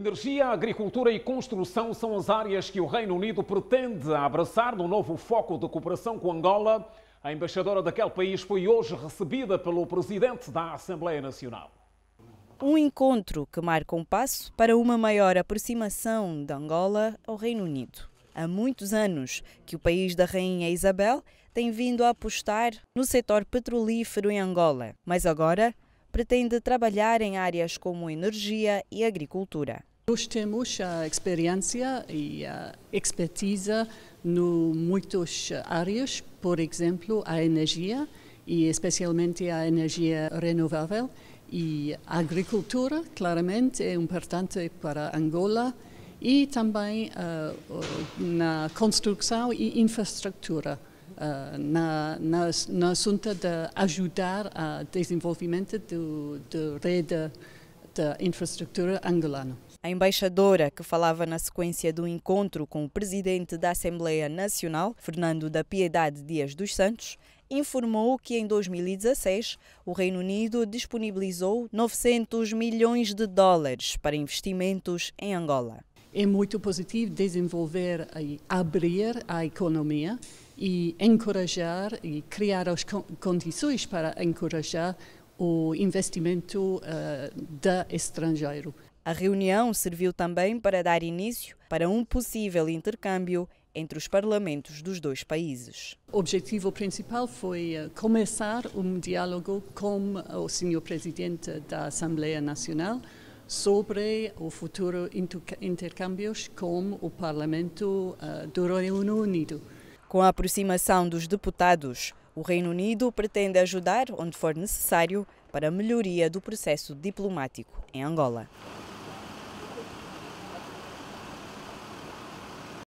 Energia, agricultura e construção são as áreas que o Reino Unido pretende abraçar no novo foco de cooperação com Angola. A embaixadora daquele país foi hoje recebida pelo presidente da Assembleia Nacional. Um encontro que marca um passo para uma maior aproximação de Angola ao Reino Unido. Há muitos anos que o país da Rainha Isabel tem vindo a apostar no setor petrolífero em Angola, mas agora pretende trabalhar em áreas como energia e agricultura. Nós temos a eh, experiência e a eh, expertise em muitas áreas, por exemplo, a energia e especialmente a energia renovável e a agricultura, claramente, é importante para Angola e também uh, na construção e infraestrutura, uh, na, na, no assunto de ajudar ao desenvolvimento da rede desta infraestrutura angolana. A embaixadora, que falava na sequência do encontro com o presidente da Assembleia Nacional, Fernando da Piedade Dias dos Santos, informou que em 2016 o Reino Unido disponibilizou 900 milhões de dólares para investimentos em Angola. É muito positivo desenvolver e abrir a economia e encorajar e criar as condições para encorajar o investimento uh, da estrangeiro. A reunião serviu também para dar início para um possível intercâmbio entre os parlamentos dos dois países. O objetivo principal foi ah, começar um diálogo com o senhor presidente da Assembleia Nacional sobre o futuro intercâmbios com o Parlamento ah, do Reino Unido. Com a aproximação dos deputados, o Reino Unido pretende ajudar onde for necessário para a melhoria do processo diplomático em Angola.